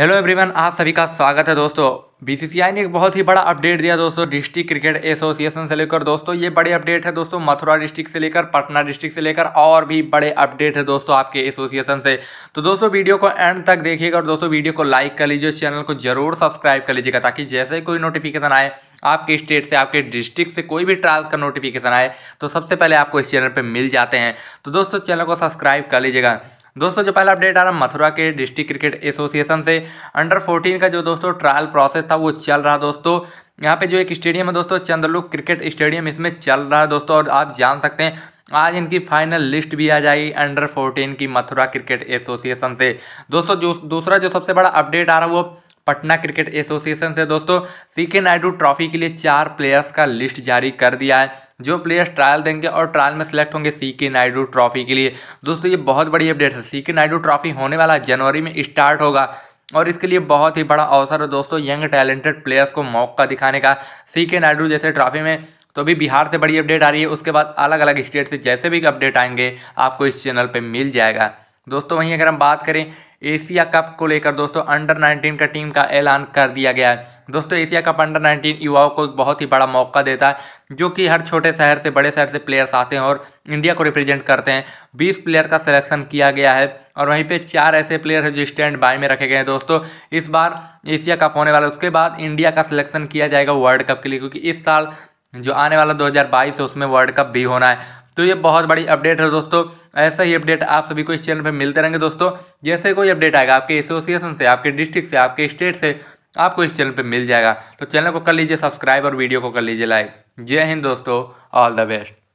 hello everyone आप सभी का स्वागत है दोस्तों बीसीसीआई ने एक बहुत ही बड़ा अपडेट दिया दोस्तों डिस्ट्रिक्ट क्रिकेट एसोसिएशन से लेकर दोस्तों ये बड़े अपडेट है दोस्तों मथुरा डिस्ट्रिक्ट से लेकर पटना डिस्ट्रिक्ट से लेकर और भी बड़े अपडेट है दोस्तों आपके एसोसिएशन से तो दोस्तों वीडियो को एंड तक देखिएगा और दोस्तों वीडियो को लाइक कर लीजिए चैनल को जरूर सब्सक्राइब कर लीजिएगा ताकि जैसे कोई नोटिफिकेशन आए आपके स्टेट से आपके डिस्ट्रिक्ट से कोई भी ट्रायल का नोटिफिकेशन आए तो सबसे पहले आपको इस चैनल पर मिल जाते हैं तो दोस्तों चैनल को सब्सक्राइब कर लीजिएगा दोस्तों जो पहला अपडेट आ रहा मथुरा के डिस्ट्रिक्ट क्रिकेट एसोसिएशन से अंडर फोर्टीन का जो दोस्तों ट्रायल प्रोसेस था वो चल रहा दोस्तों यहाँ पे जो एक स्टेडियम है दोस्तों चंद्रलुक क्रिकेट स्टेडियम इसमें चल रहा है दोस्तों और आप जान सकते हैं आज इनकी फाइनल लिस्ट भी आ जाएगी अंडर फोर्टीन की मथुरा क्रिकेट एसोसिएशन से दोस्तों जो दूसरा जो सबसे बड़ा अपडेट आ रहा है वो पटना क्रिकेट एसोसिएशन से दोस्तों सी के नायडू ट्रॉफी के लिए चार प्लेयर्स का लिस्ट जारी कर दिया है जो प्लेयर्स ट्रायल देंगे और ट्रायल में सेलेक्ट होंगे सी के नायडू ट्रॉफी के लिए दोस्तों ये बहुत बड़ी अपडेट है सी के नायडू ट्रॉफी होने वाला जनवरी में स्टार्ट होगा और इसके लिए बहुत ही बड़ा अवसर है दोस्तों यंग टैलेंटेड प्लेयर्स को मौका दिखाने का सी के नायडू जैसे ट्रॉफी में तो अभी बिहार से बड़ी अपडेट आ रही है उसके बाद अलग अलग स्टेट से जैसे भी अपडेट आएंगे आपको इस चैनल पर मिल जाएगा दोस्तों वहीं अगर हम बात करें एशिया कप को लेकर दोस्तों अंडर 19 का टीम का ऐलान कर दिया गया है दोस्तों एशिया कप अंडर 19 युवाओं को बहुत ही बड़ा मौका देता है जो कि हर छोटे शहर से बड़े शहर से प्लेयर्स आते हैं और इंडिया को रिप्रेजेंट करते हैं 20 प्लेयर का सिलेक्शन किया गया है और वहीं पे चार ऐसे प्लेयर हैं जो स्टैंड बाय में रखे गए हैं दोस्तों इस बार एशिया कप होने वाला उसके बाद इंडिया का सिलेक्शन किया जाएगा वर्ल्ड कप के लिए क्योंकि इस साल जो आने वाला 2022 है उसमें वर्ल्ड कप भी होना है तो ये बहुत बड़ी अपडेट है दोस्तों ऐसा ही अपडेट आप सभी को इस चैनल पर मिलते रहेंगे दोस्तों जैसे कोई अपडेट आएगा आपके एसोसिएशन से आपके डिस्ट्रिक्ट से आपके स्टेट से आपको इस चैनल पर मिल जाएगा तो चैनल को कर लीजिए सब्सक्राइब और वीडियो को कर लीजिए लाइक जय हिंद दोस्तों ऑल द बेस्ट